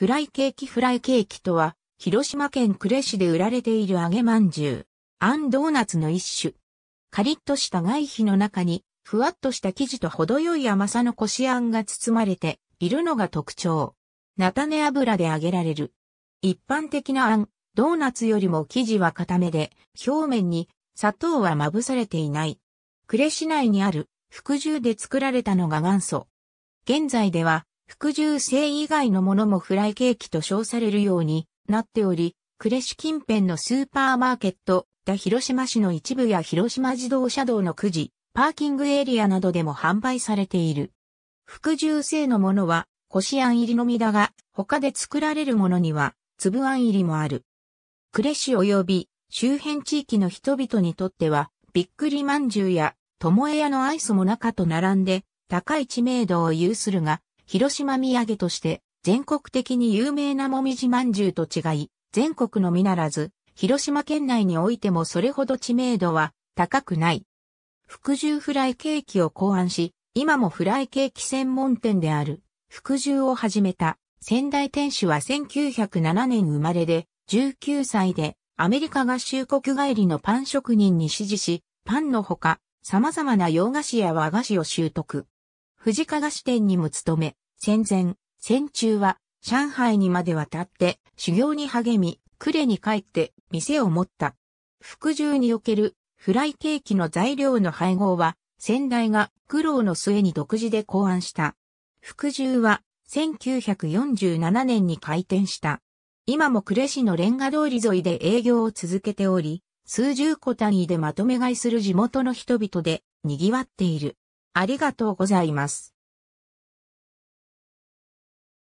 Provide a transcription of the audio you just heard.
フライケーキフライケーキとは、広島県呉市で売られている揚げまんじゅう、あんドーナツの一種。カリッとした外皮の中に、ふわっとした生地と程よい甘さのこしあんが包まれているのが特徴。菜種油で揚げられる。一般的なあん、ドーナツよりも生地は固めで、表面に砂糖はまぶされていない。呉市内にある福住で作られたのが元祖。現在では服従性以外のものもフライケーキと称されるようになっており、呉市近辺のスーパーマーケット、だ広島市の一部や広島自動車道のくじ、パーキングエリアなどでも販売されている。服従性のものは、こしあん入りのみだが、他で作られるものには、粒あん入りもある。呉市及び周辺地域の人々にとっては、びっくりまんじゅうや、ともえ屋のアイスも中と並んで、高い知名度を有するが、広島土産として全国的に有名なもみじまんじゅうと違い、全国のみならず、広島県内においてもそれほど知名度は高くない。福獣フライケーキを考案し、今もフライケーキ専門店である福獣を始めた仙台店主は1907年生まれで19歳でアメリカ合衆国帰りのパン職人に指示し、パンのほか様々な洋菓子や和菓子を習得。藤加菓子店にも勤め、戦前、戦中は上海にまで渡って修行に励み、呉に帰って店を持った。服従におけるフライケーキの材料の配合は先代が苦労の末に独自で考案した。服従は1947年に開店した。今も呉市のレンガ通り沿いで営業を続けており、数十個単位でまとめ買いする地元の人々で賑わっている。ありがとうございます。